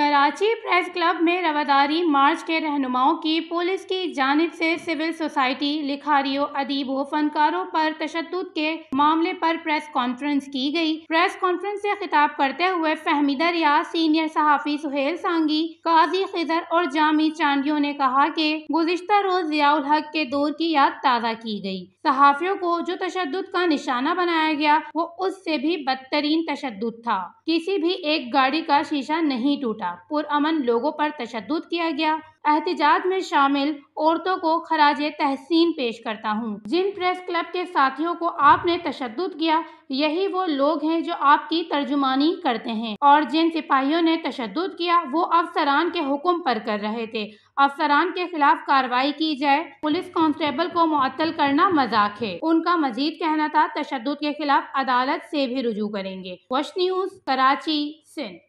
Karachi press club में रवादारी मार्च के रहनुमाओं की पुलिस की जानब से सिविल सोसाइटी लिखारियों अदीबों फनकारों पर तशद के मामले पर प्रेस कॉन्फ्रेंस की गई प्रेस कॉन्फ्रेंस से खिताब करते हुए फहमीदर या सीनियर सहाफ़ी सुहेल सांगी काजी खिजर और जामी चांडियों ने कहा कि गुजशत रोज जियाउल हक के दौर की याद ताज़ा की गई सहाफ़ियों को जो तशद का निशाना बनाया गया वो उससे भी बदतरीन तशद था किसी भी एक गाड़ी का शीशा नहीं टूटा था पुरअमन लोगों पर तशद किया गया एहतजाज में शामिल औरतों को खराज तहसीन पेश करता हूँ जिन प्रेस क्लब के साथियों को आपने तशद किया यही वो लोग हैं जो आपकी तर्जुमानी करते हैं और जिन सिपाहियों ने तशद किया वो अफसरान के हुक्म पर कर रहे थे अफसरान के खिलाफ कार्रवाई की जाए पुलिस कांस्टेबल को मुअत्तल करना मजाक है उनका मजीद कहना था तशद के खिलाफ अदालत से भी रुजू करेंगे वश न्यूज कराची सिंध